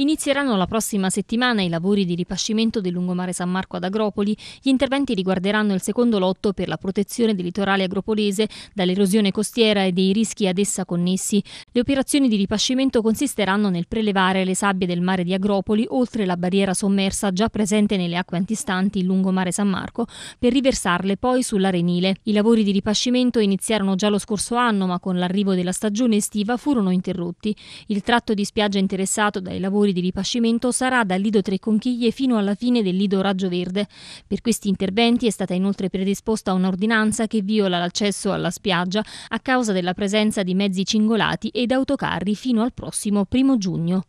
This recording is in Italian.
Inizieranno la prossima settimana i lavori di ripascimento del lungomare San Marco ad Agropoli. Gli interventi riguarderanno il secondo lotto per la protezione del litorale agropolese dall'erosione costiera e dei rischi ad essa connessi. Le operazioni di ripascimento consisteranno nel prelevare le sabbie del mare di Agropoli oltre la barriera sommersa già presente nelle acque antistanti il lungomare San Marco per riversarle poi sull'Arenile. I lavori di ripascimento iniziarono già lo scorso anno ma con l'arrivo della stagione estiva furono interrotti. Il tratto di spiaggia interessato dai lavori lavori di ripascimento sarà dal Lido Tre Conchiglie fino alla fine del Lido Raggio Verde. Per questi interventi è stata inoltre predisposta un'ordinanza che viola l'accesso alla spiaggia a causa della presenza di mezzi cingolati ed autocarri fino al prossimo primo giugno.